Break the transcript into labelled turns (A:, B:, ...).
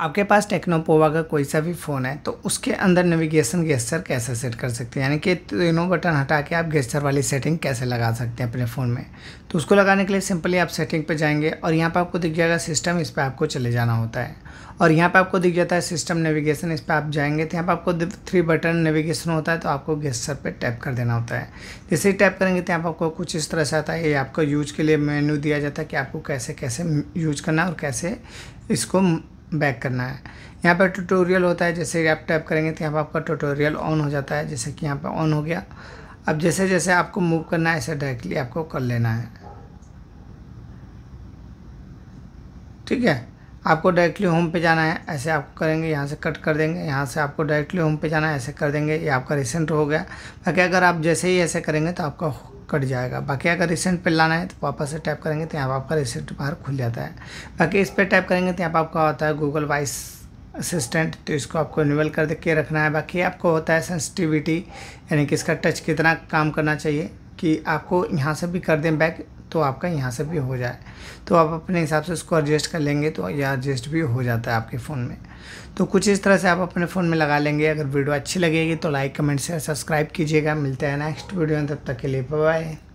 A: आपके पास टेक्नोपोवा का कोई सा भी फ़ोन है तो उसके अंदर नेविगेशन गेस्चर कैसे सेट कर सकते हैं यानी कि तीनों बटन हटा के आप गेस्चर वाली सेटिंग कैसे लगा सकते हैं अपने फ़ोन में तो उसको लगाने के लिए सिंपली आप सेटिंग पे जाएंगे और यहाँ पर आपको दिख जाएगा सिस्टम इस पर आपको चले जाना होता है और यहाँ पर आपको दिख जाता है सिस्टम नेविगेशन इस पर आप जाएंगे तो यहाँ पर आपको थ्री बटन नेविगेशन होता है तो आपको गेस्चर पर टैप कर देना होता है जैसे ही टैप करेंगे तो यहाँ पर आपको कुछ इस तरह से आता है ये आपको यूज के लिए मेन्यू दिया जाता है कि आपको कैसे कैसे यूज करना है और कैसे इसको बैक करना है यहाँ पर ट्यूटोरियल होता है जैसे आप टैप करेंगे तो यहाँ पर आपका ट्यूटोरियल ऑन हो जाता है जैसे कि यहाँ पर ऑन हो गया अब जैसे जैसे आपको मूव करना है ऐसे डायरेक्टली आपको कर लेना है ठीक है आपको डायरेक्टली होम पे जाना है ऐसे आप करेंगे यहाँ से कट कर देंगे यहाँ से आपको डायरेक्टली होम पे जाना है ऐसे कर देंगे ये आपका रिसेंट हो गया बाकी अगर आप जैसे ही ऐसे करेंगे तो आपका कट जाएगा बाकी अगर रिसेंट पे लाना है तो वापस से टैप करेंगे तो यहाँ आपका रिसेंट बाहर खुल जाता है बाकी इस पर टैप करेंगे तो यहाँ पर आपका होता है गूगल वाइस असिस्टेंट तो इसको आपको इनेबल कर के रखना है बाकी आपको होता है सेंसिटिविटी यानी कि इसका टच कितना काम करना चाहिए कि आपको यहाँ से भी कर दें बैक तो आपका यहाँ से भी हो जाए तो आप अपने हिसाब से उसको एडजस्ट कर लेंगे तो यह एडजस्ट भी हो जाता है आपके फ़ोन में तो कुछ इस तरह से आप अपने फ़ोन में लगा लेंगे अगर वीडियो अच्छी लगेगी तो लाइक कमेंट शेयर सब्सक्राइब कीजिएगा मिलते हैं नेक्स्ट वीडियो में तब तक के लिए बाय